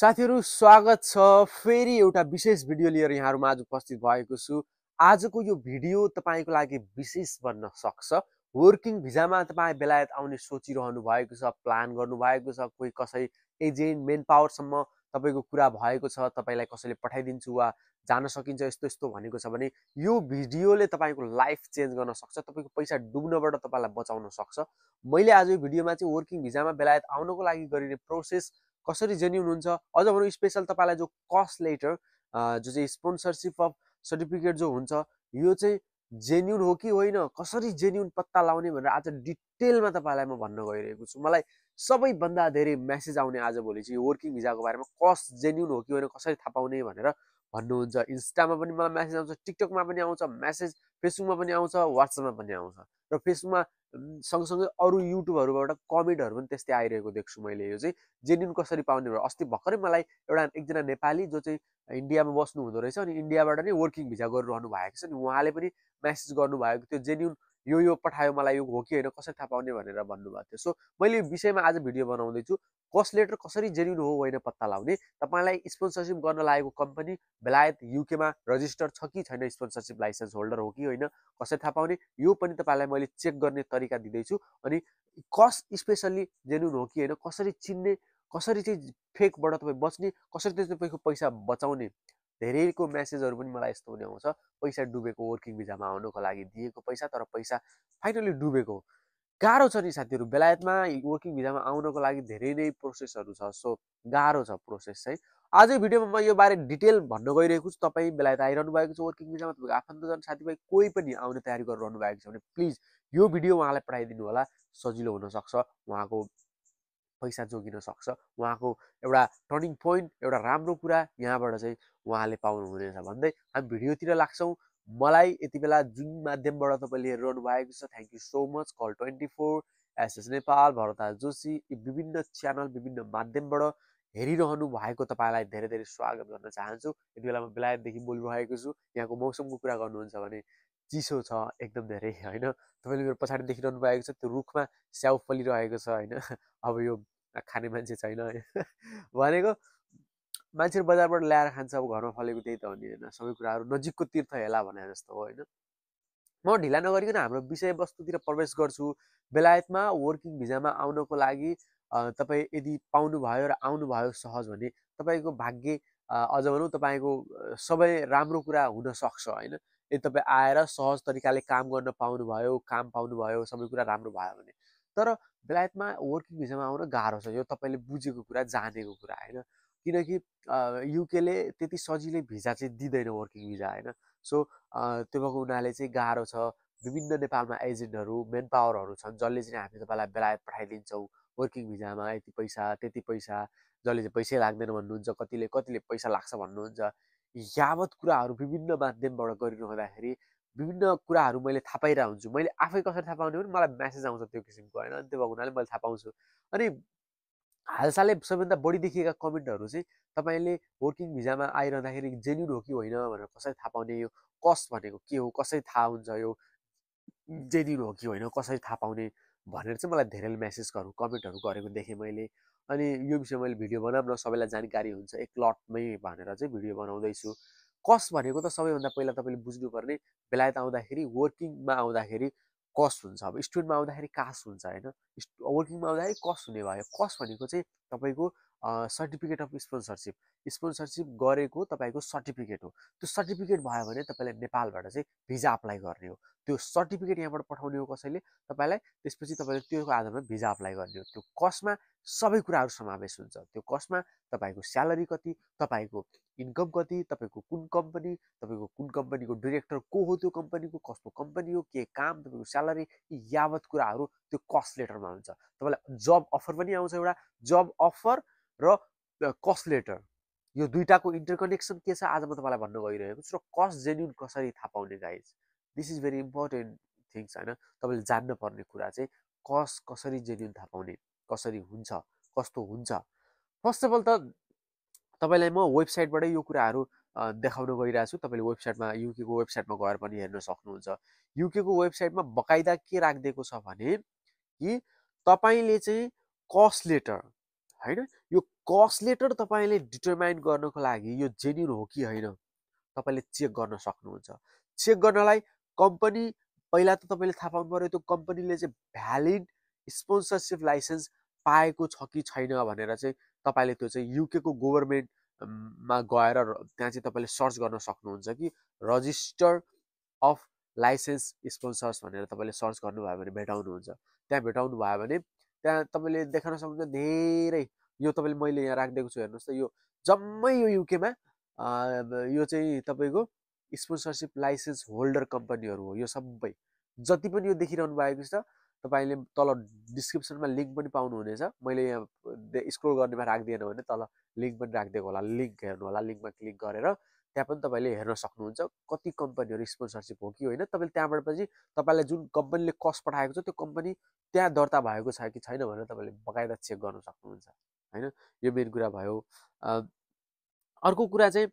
साथीहरू स्वागत छ फेरि एउटा विशेष भिडियो लिएर यहाँहरूमा आज उपस्थित भएको छु आजको यो भिडियो तपाईँको लागि विशेष बन्न सक्छ वर्किङ भिजामा तपाईँ बेलायत आउने सोचिरहनु भएको छ प्लान गर्नुभएको छ कोही कसै एजेन्ट मेन पावरसम्म तपाईँको कुरा भएको छ तपाईँलाई कसैले पठाइदिन्छु वा जान सकिन्छ यस्तो यस्तो भनेको छ भने यो भिडियोले तपाईँको लाइफ चेन्ज गर्न सक्छ तपाईँको पैसा डुब्नबाट तपाईँलाई बचाउन सक्छ मैले आज यो भिडियोमा चाहिँ वर्किङ भिजामा बेलायत आउनको लागि गरिने प्रोसेस कसरी जेन्युन हुन्छ अझ भनौँ स्पेसल तपाईँलाई जो कस्ट लेटर जो चाहिँ स्पोन्सरसिप अफ सर्टिफिकेट जो हुन्छ यो चाहिँ जेन्युन हो कि होइन कसरी जेन्युन पत्ता लाउने भनेर आज डिटेलमा तपाईँलाई म भन्न गइरहेको छु मलाई सबैभन्दा धेरै मेसेज आउने आज भोलि चाहिँ वर्किङ भिजाको बारेमा कस्ट जेन्युन हो कि होइन कसरी थाहा पाउने भनेर भन्नुहुन्छ इन्स्टामा पनि मलाई म्यासेज आउँछ टिकटकमा पनि आउँछ म्यासेज फेसबुकमा पनि आउँछ वाट्सएपमा पनि आउँछ र फेसबुकमा सँगसँगै अरू युट्युबहरूबाट कमेन्टहरू पनि त्यस्तै आइरहेको देख्छु मैले यो चाहिँ जेन्युन कसरी पाउने भयो अस्ति भर्खरै मलाई एउटा एकजना नेपाली जो चाहिँ इन्डियामा बस्नु हुँदो रहेछ अनि इन्डियाबाट नै वर्किङ भिजा गरिरहनु भएको छ नि उहाँले पनि म्यासेज गर्नुभएको त्यो जेन्युन यो यो पठायो मलाई यो हो कि होइन कसरी थाहा पाउने भनेर भन्नुभएको थियो सो मैले यो विषयमा आज भिडियो बनाउँदैछु कस्ट लेटर कसरी जेन्युन हो होइन पत्ता लाउने तपाईँलाई स्पोन्सरसिप गर्न लागेको कम्पनी बेलायत युकेमा रजिस्टर छ कि छैन स्पोन्सरसिप लाइसेन्स होल्डर हो कि होइन कसरी थाहा पाउने यो पनि तपाईँलाई मैले चेक गर्ने तरिका दिँदैछु अनि कस स्पेसल्ली जेन्युन हो कि होइन कसरी चिन्ने कसरी चाहिँ फेकबाट तपाईँ बच्ने कसरी चाहिँ तपाईँको पैसा बचाउने धेरैको म्यासेजहरू पनि मलाई यस्तो हुने आउँछ पैसा डुबेको वर्किङ भिजामा आउनुको लागि दिएको पैसा तर पैसा फाइनली डुबेको हो गाह्रो छ नि साथीहरू बेलायतमा वर्किङ भिजामा आउनको लागि धेरै नै प्रोसेसहरू छ सो गाह्रो छ प्रोसेस चाहिँ आज भिडियोमा म यो बारे डिटेल भन्न गइरहेको छु तपाईँ बेलायत आइरहनु भएको छ वर्किङ भिजामा तपाईँको आफन्तजन साथीभाइ कोही पनि आउने तयारी गरिरहनु भएको छ भने प्लिज यो भिडियो उहाँलाई पठाइदिनु होला सजिलो हुनसक्छ उहाँको पैसा जोगिन सक्छ उहाँको एउटा टर्निङ पोइन्ट एउटा राम्रो कुरा यहाँबाट चाहिँ उहाँले पाउनुहुनेछ भन्दै हामी भिडियोतिर लाग्छौँ मलाई यति बेला जुन माध्यमबाट तपाईँले हेरिरहनु भएको छ थ्याङ्क यू सो मच कल twenty four SS Nepal Bharat Joshi यी विभिन्न च्यानल विभिन्न माध्यमबाट हेरिरहनु भएको तपाईँलाई धेरै धेरै स्वागत गर्न चाहन्छु यति बेला म बेलायतदेखि बोलिरहेको छु यहाँको मौसमको कुरा गर्नुहुन्छ भने चिसो छ एकदम धेरै होइन तपाईँले मेरो पछाडि देखिरहनु भएको छ त्यो रुखमा स्याउ फलिरहेको छ होइन अब यो खाने मान्छे छैन भनेको मान्छेहरू बजारबाट ल्याएर खान्छ अब घरमा फलेको त्यही त हो नि होइन सबै कुराहरू नजिकको तीर्थ हेला भने जस्तो हो होइन म ढिला नगरिकन हाम्रो विषयवस्तुतिर प्रवेश गर्छु बेलायतमा वर्किङ भिजामा आउनको लागि तपाईँ यदि पाउनुभयो र आउनुभयो सहज भने तपाईँको भाग्य अझ भनौँ तपाईँको सबै राम्रो कुरा हुनसक्छ होइन यदि तपाईँ आएर सहज तरिकाले काम गर्न पाउनुभयो काम पाउनुभयो सबै कुरा राम्रो भयो भने तर बेलायतमा वर्किङ भिजामा आउन गाह्रो छ यो तपाईँले बुझेको कुरा जानेको कुरा होइन किनकि युकेले त्यति सजिलै भिजा चाहिँ दिँदैन वर्किङ भिजा होइन सो त्यो भएको उनीहरूले चाहिँ गाह्रो छ विभिन्न नेपालमा एजेन्टहरू मेन पावरहरू छन् जसले चाहिँ हामी तपाईँलाई बेलायत पठाइदिन्छौँ वर्किङ भिजामा यति पैसा त्यति पैसा जसले चाहिँ पैसै लाग्दैन भन्नुहुन्छ कतिले कतिले पैसा लाग्छ भन्नुहुन्छ यावत कुराहरू विभिन्न माध्यमबाट गरिरहँदाखेरि विभिन्न कुराहरू मैले थाहा पाइरहेको हुन्छु मैले आफै कसरी थाहा पाउने भने मलाई म्यासेज आउँछ त्यो किसिमको होइन त्यो भएको हुनाले मैले थाहा पाउँछु अनि हालसालै सबैभन्दा बढी देखिएका कमेन्टहरू चाहिँ तपाईँले वर्किङ भिजामा आइरहँदाखेरि जेन्युन हो कि होइन भनेर कसरी थाहा पाउने यो कस्ट भनेको के हो कसरी थाहा हुन्छ यो जेन्युन हो कि होइन कसरी थाहा पाउने भनेर चाहिँ मलाई धेरैले मेसेजहरू कमेन्टहरू गरेको देखेँ मैले अनि यो विषय मैले भिडियो बनाऊँ न सबैलाई जानकारी हुन्छ एक लटमै भनेर चाहिँ भिडियो बनाउँदैछु कस्ट भनेको त सबैभन्दा पहिला तपाईँले बुझ्नुपर्ने बेलायत आउँदाखेरि वर्किङमा आउँदाखेरि कस्ट हुन्छ अब स्टुडेन्टमा आउँदाखेरि कास्ट हुन्छ होइन वर्किङमा आउँदाखेरि कस्ट हुने भयो कस्ट भनेको चाहिँ तपाईँको सर्टिफिकेट अफ स्पोन्सरसिप स्पोन्सरसिप गरेको तपाईँको सर्टिफिकेट हो त्यो सर्टिफिकेट भयो भने तपाईँलाई नेपालबाट चाहिँ भिजा अप्लाई गर्ने हो त्यो सर्टिफिकेट यहाँबाट पठाउने हो कसैले तपाईँलाई त्यसपछि तपाईँले त्यो आधारमा भिजा अप्लाई गर्ने हो त्यो कसमा सबै कुराहरू समावेश हुन्छ त्यो कसमा तपाईँको स्यालेरी कति तपाईँको इन्कम कति तपाईँको कुन कम्पनी तपाईँको कुन कम्पनीको डिरेक्टर को हो त्यो कम्पनीको कस्तो कम्पनी हो के काम तपाईँको स्यालेरी यी यावत कुराहरू त्यो कस्ट लेटरमा हुन्छ तपाईँलाई जब अफर पनि आउँछ एउटा जब अफर र कस्ट लेटर यो दुइटाको इन्टरकनेक्सन के छ आज म तपाईँलाई भन्न गइरहेको छु र कस्ट जेन्युन कसरी थाहा पाउने guys this is very important things होइन तपाईँले जान्न पर्ने कुरा चाहिँ कस कसरी जेन्युन थाहा पाउने कसरी हुन्छ कस्तो हुन्छ फर्स्ट अफ अल त तपाईँलाई म वेबसाइटबाटै यो कुराहरू देखाउन गइरहेको छु तपाईँले वेबसाइटमा युकेको वेबसाइटमा गएर पनि हेर्न सक्नुहुन्छ युकेको वेबसाइटमा बकाइदा के राखिदिएको छ भने कि तपाईँले चाहिँ कस लेटर होइन यो कस्ट लेटर तपाईँले डिटर्माइन गर्नको लागि यो जेन्युन हो कि होइन तपाईँले चेक गर्न सक्नुहुन्छ चेक गर्नलाई कम्पनी पहिला त तपाईँले थाहा पाउनु पऱ्यो त्यो कम्पनीले चाहिँ भ्यालिड स्पोन्सरसिप लाइसेन्स पाएको छ कि छैन भनेर चाहिँ तपाईँले त्यो चाहिँ युकेको गभर्मेन्टमा गएर त्यहाँ चाहिँ तपाईँले सर्च गर्न सक्नुहुन्छ कि रजिस्टर अफ लाइसेन्स स्पोन्सर्स भनेर तपाईँले सर्च गर्नुभयो भने भेटाउनुहुन्छ त्यहाँ भेटाउनु भयो भने त्यहाँ तपाईँले देखाउन सक्नुहुन्छ धेरै यो तपाईँले मैले यहाँ राखिदिएको छु हेर्नुहोस् त यो जम्मै यो युकेमा यो चाहिँ तपाईँको स्पोन्सरसिप लाइसेन्स होल्डर कम्पनीहरू हो यो सबै जति पनि यो देखिरहनु भएको छ तपाईँले तल डिस्क्रिप्सनमा लिङ्क पनि पाउनुहुनेछ मैले यहाँ स्क्रोल गर्नेमा राखिदिएन भने तल लिङ्क पनि राखिदिएको होला लिङ्क हेर्नु होला लिङ्कमा क्लिक गरेर त्यहाँ पनि तपाईँले हेर्न सक्नुहुन्छ कति कम्पनीहरू स्पोन्सरसिप हो कि होइन तपाईँले त्यहाँबाट पछि तपाईँलाई जुन कम्पनीले कस्ट पठाएको छ त्यो कम्पनी त्यहाँ दर्ता भएको छ कि छैन भनेर तपाईँले बकायदा चेक गर्न सक्नुहुन्छ होइन यो मेन कुरा भयो अर्को कुरा चाहिँ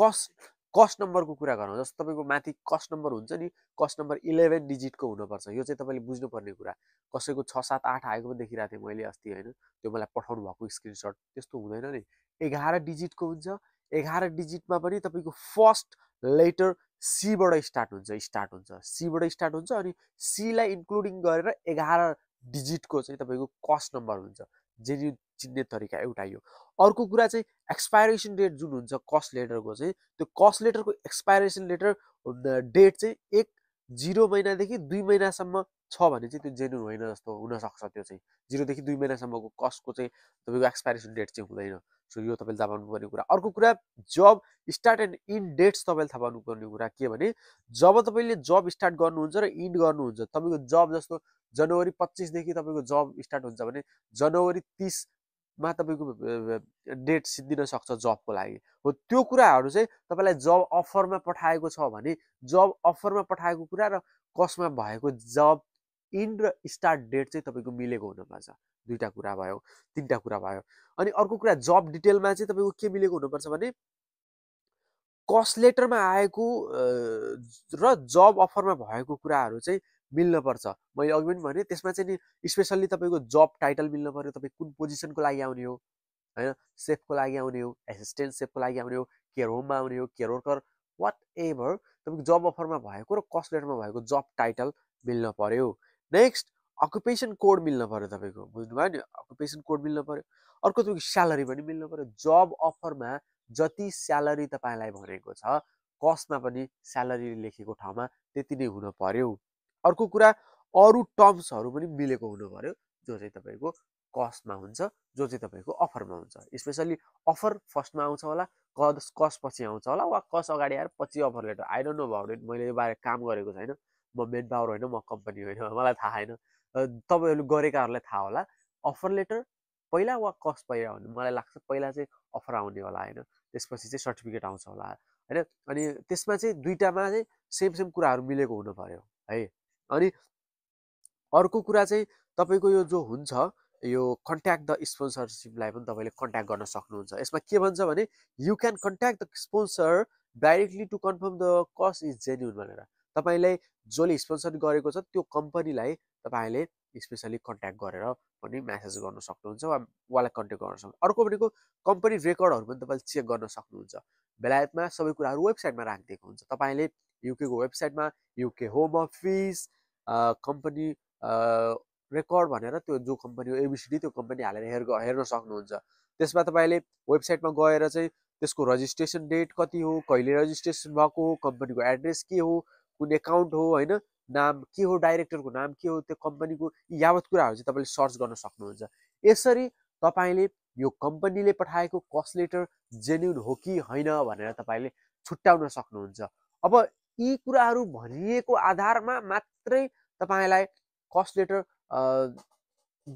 कस्ट कस्ट नम्बरको कुरा गरौँ जस्तो तपाईँको माथि कस्ट नम्बर हुन्छ नि कस्ट नम्बर इलेभेन डिजिटको हुनुपर्छ यो चाहिँ तपाईँले बुझ्नुपर्ने कुरा कसैको छ सात आठ आएको पनि देखिरहेको थिएँ मैले अस्ति होइन त्यो मलाई पठाउनु भएको स्क्रिनसट त्यस्तो हुँदैन नि एघार डिजिटको हुन्छ एघार डिजिटमा पनि तपाईँको फर्स्ट लेटर सीबाट स्टार्ट हुन्छ स्टार्ट हुन्छ सीबाट स्टार्ट हुन्छ अनि सीलाई इन्क्लुडिङ गरेर एघार डिजिटको चाहिँ तपाईँको कस्ट नम्बर हुन्छ जेन्युन चिन्ने तरिका एउटा यो अर्को कुरा चाहिँ एक्सपाइरेसन डेट जुन हुन्छ कस्ट लेटरको चाहिँ त्यो कस्ट लेटरको एक्सपाइरेसन लेटर डेट चाहिँ एक जिरो महिनादेखि दुई महिनासम्म छ भने चाहिँ त्यो जेन्युन होइन जस्तो हुनसक्छ त्यो चाहिँ जिरोदेखि दुई महिनासम्मको कसको चाहिँ तपाईँको एक्सपाइरेसन डेट चाहिँ हुँदैन सो यो तपाईँले थाहा पाउनुपर्ने कुरा अर्को कुरा job start and end dates तपाईँले थाहा पाउनुपर्ने कुरा के भने जब तपाईँले जब स्टार्ट गर्नुहुन्छ र इन गर्नुहुन्छ तपाईँको जब जस्तो जनवरी पच्चिसदेखि तपाईँको जब स्टार्ट हुन्छ भने जनवरी तिसमा तपाईँको डेट सिद्धिन सक्छ जबको लागि हो त्यो कुराहरू चाहिँ तपाईँलाई जब अफरमा पठाएको छ भने जब अफरमा पठाएको कुरा र कसमा भएको जब इन र स्टार्ट डेट चाहिँ तपाईँको मिलेको हुनुपर्छ दुईवटा कुरा भयो तिनवटा कुरा भयो अनि अर्को कुरा जब डिटेलमा चाहिँ तपाईँको के मिलेको हुनुपर्छ भने कस्ट लेटरमा आएको र जब अफरमा भएको कुराहरू चाहिँ मिल्नुपर्छ मैले अघि पनि भने त्यसमा चाहिँ नि स्पेसल्ली तपाईँको जब टाइटल मिल्नु पऱ्यो तपाईँ कुन पोजिसनको लागि आउने हो होइन सेफको लागि आउने हो एसिस्टेन्ट सेफको लागि आउने हो केयर होममा आउने हो केयर वर्कर वाट एभर तपाईँको जब अफरमा भएको र कस्ट लेटरमा भएको जब टाइटल मिल्न पऱ्यो नेक्स्ट अकुपेसन कोड मिल्न पऱ्यो तपाईँको बुझ्नुभयो नि अकुपेसन कोड मिल्न पऱ्यो अर्को तपाईँको स्यालेरी पनि मिल्नु पऱ्यो जब अफरमा जति स्यालेरी तपाईँलाई भनेको छ कस्टमा पनि स्यालेरी लेखेको ठाउँमा त्यति नै हुन पऱ्यो अर्को कुरा अरू टर्म्सहरू पनि मिलेको हुनु पऱ्यो जो चाहिँ तपाईँको कस्टमा हुन्छ जो चाहिँ तपाईँको अफरमा हुन्छ स्पेसल्ली अफर फर्स्टमा आउँछ होला कस कस पछि आउँछ होला वा कस अगाडि आएर पछि offer letter I don't know about मैले यो बारे काम गरेको छैन म मेन पावर होइन म कम्पनी होइन मलाई थाहा होइन तपाईँहरू गरेकाहरूलाई थाहा होला अफर लेटर पहिला वा कस्ट पहिला हुने मलाई लाग्छ पहिला चाहिँ अफर आउने होला होइन त्यसपछि चाहिँ सर्टिफिकेट आउँछ होला होइन अनि त्यसमा चाहिँ दुइटामा चाहिँ सेम सेम कुराहरू मिलेको हुनु पऱ्यो है अनि अर्को कुरा चाहिँ तपाईँको यो जो हुन्छ यो कन्ट्याक्ट द स्पोन्सरसिपलाई पनि तपाईँले कन्ट्याक्ट गर्न सक्नुहुन्छ यसमा के भन्छ भने you can contact the sponsor directly to confirm the CoS is genuine भनेर तपाईँलाई जसले स्पोन्सर गरेको छ त्यो कम्पनीलाई तपाईँले स्पेसली कन्ट्याक्ट गरेर पनि म्यासेज गर्न सक्नुहुन्छ वा उहाँलाई कन्ट्याक्ट गर्न सक्नुहुन्छ अर्को भनेको कम्पनी रेकर्डहरू पनि तपाईँले चेक गर्न सक्नुहुन्छ बेलायतमा सबै कुराहरू वेबसाइटमा राखिदिएको हुन्छ तपाईँले युकेको वेबसाइटमा UK home office company record भनेर त्यो जो कम्पनी हो एबिसिडी त्यो कम्पनी हालेर हेर हेर्न सक्नुहुन्छ त्यसमा तपाईँले वेबसाइटमा गएर चाहिँ त्यसको रजिस्ट्रेसन डेट कति हो कहिले रजिस्ट्रेसन भएको हो कम्पनीको एड्रेस के हो कुन एकाउन्ट हो होइन नाम के हो डाइरेक्टरको नाम के हो त्यो कम्पनीको यावत कुराहरू चाहिँ तपाईँले सर्च गर्न सक्नुहुन्छ यसरी तपाईँले यो कम्पनीले पठाएको कस्ट लेटर जेन्युन हो कि होइन भनेर तपाईँले छुट्याउन सक्नुहुन्छ अब यी कुराहरू भनिएको आधारमा मात्रै तपाईँलाई कस्ट लेटर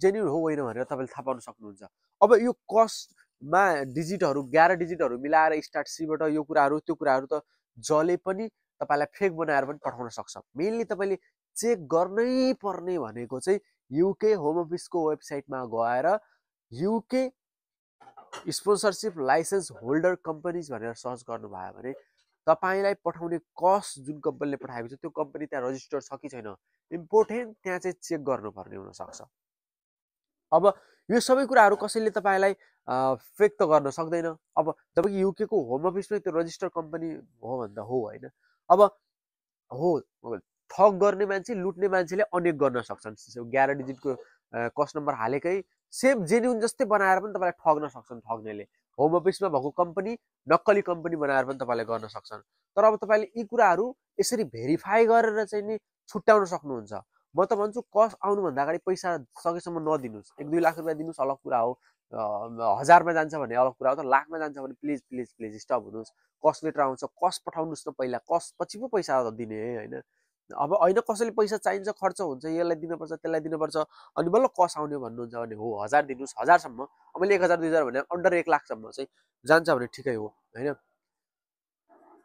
जेन्युन हो होइन भनेर तपाईँले थाहा पाउन सक्नुहुन्छ अब यो कस्टमा डिजिटहरू ग्यार डिजिटहरू मिलाएर स्टार्ट सीबाट यो कुराहरू त्यो कुराहरू त जले पनि तपाईँलाई फेक बनाएर पनि पठाउन सक्छ मेनली तपाईँले चेक गर्नै पर्ने भनेको चाहिँ युके होम अफिसको वेबसाइटमा गएर UK sponsorship licence holder companies भनेर सर्च गर्नुभयो भने तपाईँलाई पठाउने कस्ट जुन कम्पनीले पठाएको छ त्यो कम्पनी त्यहाँ रजिस्टर छ कि छैन इम्पोर्टेन्ट त्यहाँ चाहिँ चेक गर्नुपर्ने हुनसक्छ अब यो सबै कुराहरू कसैले तपाईँलाई फेक त गर्न सक्दैन अब तपाईँको युकेको होम अफिसमै त्यो रजिस्टर कम्पनी हो भन्दा हो होइन अब हो ठग गर्ने मान्छे लुट्ने मान्छेले अनेक गर्न सक्छन् ग्यार डिजिटको कस्ट नम्बर हालेकै सेम जेन्युन जस्तै बनाएर पनि तपाईँलाई ठग्न सक्छन् ठग्नेले होम अफिसमा भएको कम्पनी नक्कली कम्पनी बनाएर पनि तपाईँले गर्न सक्छन् तर अब तपाईँले यी कुराहरू यसरी भेरिफाई गरेर चाहिँ नि छुट्याउन सक्नुहुन्छ म त भन्छु कस्ट आउनुभन्दा अगाडि पैसा सकेसम्म नदिनुहोस् एक दुई लाख रुपियाँ दिनुहोस् अलग कुरा हो हजारमा जान्छ भने अलग कुरा हो त लाखमा जान्छ भने प्लिज प्लिज प्लिज स्टप हुनुहोस् कस लेटर आउँछ कस पठाउनुहोस् न पहिला कस पछि पो पैसा दिने है होइन अब होइन कसैले पैसा चाहिन्छ खर्च हुन्छ यसलाई दिनुपर्छ त्यसलाई दिनुपर्छ अनि बल्ल कस आउने भन्नुहुन्छ भने हो हजार दिनुहोस् हजारसम्म अब मैले एक हजार दुई हजार भने अन्डर एक लाखसम्म चाहिँ जान्छ भने ठिकै हो होइन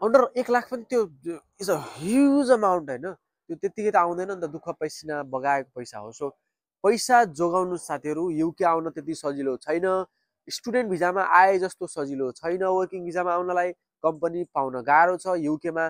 अन्डर एक लाख पनि त्यो इज अ ह्युज अमाउन्ट होइन त्यो त्यत्तिकै त आउँदैन नि त दुःख पैसिना बगाएको पैसा हो सो पैसा जोगाउनु साथीहरू युके आउन त्यति सजिलो छैन स्टुडेन्ट भिजामा आए जस्तो सजिलो छैन वर्किङ भिजामा आउनलाई कम्पनी पाउन गाह्रो छ युकेमा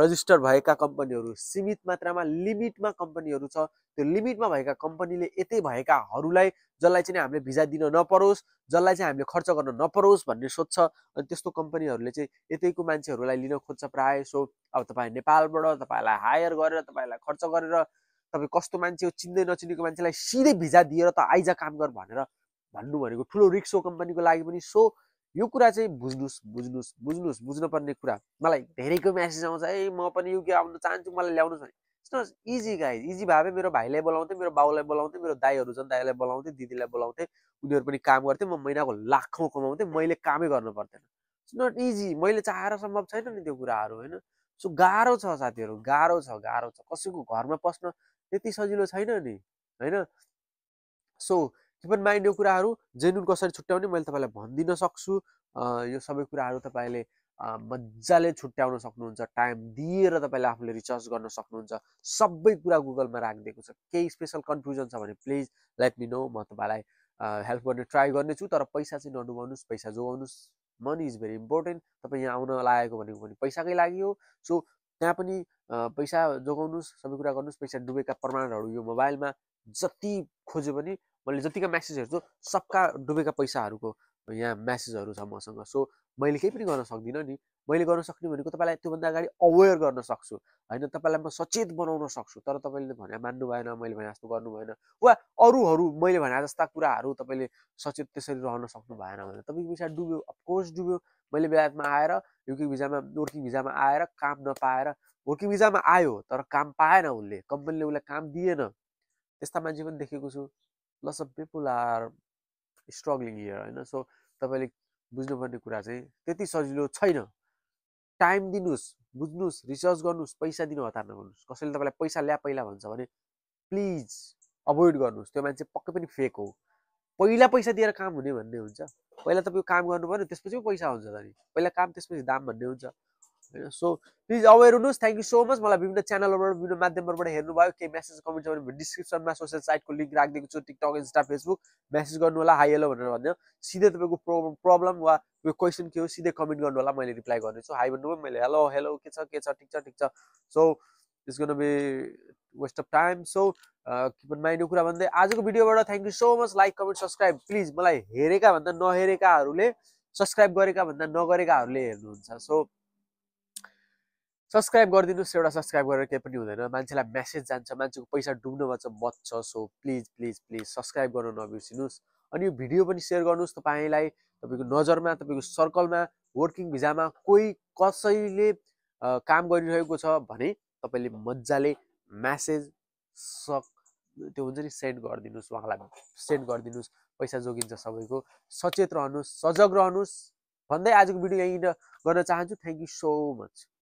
रजिस्टर भएका कम्पनीहरू सीमित मात्रामा लिमिटमा कम्पनीहरू छ त्यो लिमिटमा भएका कम्पनीले यतै भएकाहरूलाई जसलाई चाहिँ हामीले भिजा दिन नपरोस् जसलाई चाहिँ हामीले खर्च गर्न नपरोस् भन्ने सोध्छ अनि त्यस्तो कम्पनीहरूले चाहिँ यतैको मान्छेहरूलाई लिन खोज्छ प्रायः सो अब तपाईँ नेपालबाट तपाईँलाई हायर गरेर तपाईँलाई खर्च गरेर तपाईँ कस्तो मान्छे हो चिन्दै नचिनेको मान्छेलाई सिधै भिजा दिएर त आइजा काम गर भनेर भन्नु भनेको ठुलो रिक्स हो कम्पनीको लागि पनि सो यो कुरा चाहिँ बुझ्नुहोस् बुझ्नुहोस् बुझ्नुहोस् बुझ्नुपर्ने कुरा मलाई धेरैको म्यासेज आउँछ है म पनि युके आउन चाहन्छु मलाई ल्याउनुहोस् भने इजी गाइज इजी भए मेरो भाइलाई बोलाउँथेँ मेरो बाउलाई बोलाउँथेँ मेरो दाईहरू छन् दाईलाई बोलाउँथेँ दिदीलाई बोलाउँथेँ उनीहरू पनि काम गर्थेँ म महिनाको लाखौँ कमाउँथेँ मैले कामै गर्नु पर्थेन इट्स नट इजी मैले चाहेर सम्भव छैन नि त्यो कुराहरू होइन सो गाह्रो छ साथीहरू गाह्रो छ गाह्रो छ कसैको घरमा पस्न त्यति सजिलो छैन नि होइन सो किपन माइन्ड यो कुराहरू जेन्युन कसरी छुट्याउने मैले तपाईँलाई भनिदिन सक्छु यो सबै कुराहरू तपाईँले मजाले छुट्याउन सक्नुहुन्छ टाइम दिएर तपाईँले आफूले रिसर्च गर्न सक्नुहुन्छ सबै कुरा गुगलमा राखिदिएको छ केही स्पेसल कन्फ्युजन छ भने प्लिज लेट मी नो म तपाईँलाई हेल्प गर्ने ट्राई गर्नेछु तर पैसा चाहिँ नडुबाउनुहोस् पैसा जोगाउनुहोस् मनी इज भेरी इम्पोर्टेन्ट तपाईँ यहाँ आउन लागेको भनेको पनि पैसाकै लागि हो सो त्यहाँ पनि पैसा जोगाउनुहोस् सबै कुरा गर्नुहोस् पैसा डुबेका प्रमाणहरू यो मोबाइलमा जति खोज्यो पनि मैले जतिका म्यासेज हेर्छु सबका डुबेका पैसाहरूको यहाँ म्यासेजहरू छ मसँग सो मैले केही पनि गर्न सक्दिनँ नि मैले गर्न सक्ने भनेको तपाईँलाई त्योभन्दा अगाडि अवेर गर्न सक्छु होइन तपाईँलाई म सचेत बनाउन सक्छु तर तपाईँले भने मान्नु भएन मैले भने जस्तो गर्नु भएन वा अरूहरू मैले भने जस्ता कुराहरू तपाईँले सचेत त्यसरी रहन सक्नु भएन भने तपाईँको पैसा डुब्यो अफकोर्स डुब्यो मैले बेलायतमा आएर युकिङ भिजामा वर्किङ भिजामा आएर काम नपाएर वर्किङ भिजामा आयो तर काम पाएन उसले कम्पनीले उसलाई काम दिएन त्यस्ता मान्छे पनि देखेको छु lots of people are struggling here होइन सो तपाईँले बुझ्नुपर्ने कुरा चाहिँ त्यति सजिलो छैन टाइम दिनुहोस् बुझ्नुहोस् रिसर्च गर्नुहोस् पैसा दिनु हतार नगर्नुहोस् कसैले तपाईँलाई पैसा ल्या पहिला भन्छ भने प्लिज अभोइड गर्नुहोस् त्यो मान्छे पक्कै पनि फेक हो पहिला पैसा दिएर काम हुने भन्ने हुन्छ पहिला तपाईँको काम गर्नु पऱ्यो त्यसपछि पो पैसा हुन्छ त नि पहिला काम त्यसपछि दाम भन्ने हुन्छ होइन सो प्लिज अवेर हुनुहोस् थ्याङ्क यू सो मच मलाई विभिन्न च्यानलहरूबाट विभिन्न माध्यमहरूबाट हेर्नुभयो केही मेसेज कमेन्ट छ भने डिस्क्रिप्सनमा सोसियल साइटको लिङ्क राखिदिएको छु टिकटक इन्स्टा फेसबुक मेसेज गर्नु होला हाई हेलो भनेर भन्यो सिधै तपाईँको प्रब्लम प्रब्लम वा यो क्वेसन के हो सिधै कमेन्ट गर्नु होला मैले रिप्लाई गर्नेछु हाई भन्नुभयो मैले हेलो हेलो के छ के छ ठिक छ ठिक छ so it's gonna be waste of time so keep in mind यो कुरा भन्दै आजको भिडियोबाट thank you so much like comment subscribe please मलाई हेरेका भन्दा नहेरेकाहरूले सब्सक्राइब गरेका भन्दा नगरेकाहरूले हेर्नुहुन्छ सो सब्सक्राइब गरिदिनुहोस् एउटा सब्सक्राइब गरेर केही पनि हुँदैन मान्छेलाई मेसेज जान्छ मान्छेको पैसा डुब्नमा चाहिँ बच्छ so please please please subscribe गर्न नबिर्सिनुहोस् अनि यो भिडियो पनि सेयर गर्नुहोस् तपाईँलाई तपाईँको नजरमा तपाईँको सर्कलमा वर्किङ भिजामा कोही कसैले काम गरिरहेको छ भने तपाईँले मजाले म्यासेज सक त्यो हुन्छ नि सेन्ड गरिदिनुहोस् उहाँलाई सेन्ड गरिदिनुहोस् पैसा जोगिन्छ सबैको सचेत रहनुहोस् सजग रहनुहोस् भन्दै आजको भिडियो यहीँनिर गर्न चाहन्छु थ्याङ्क यू सो मच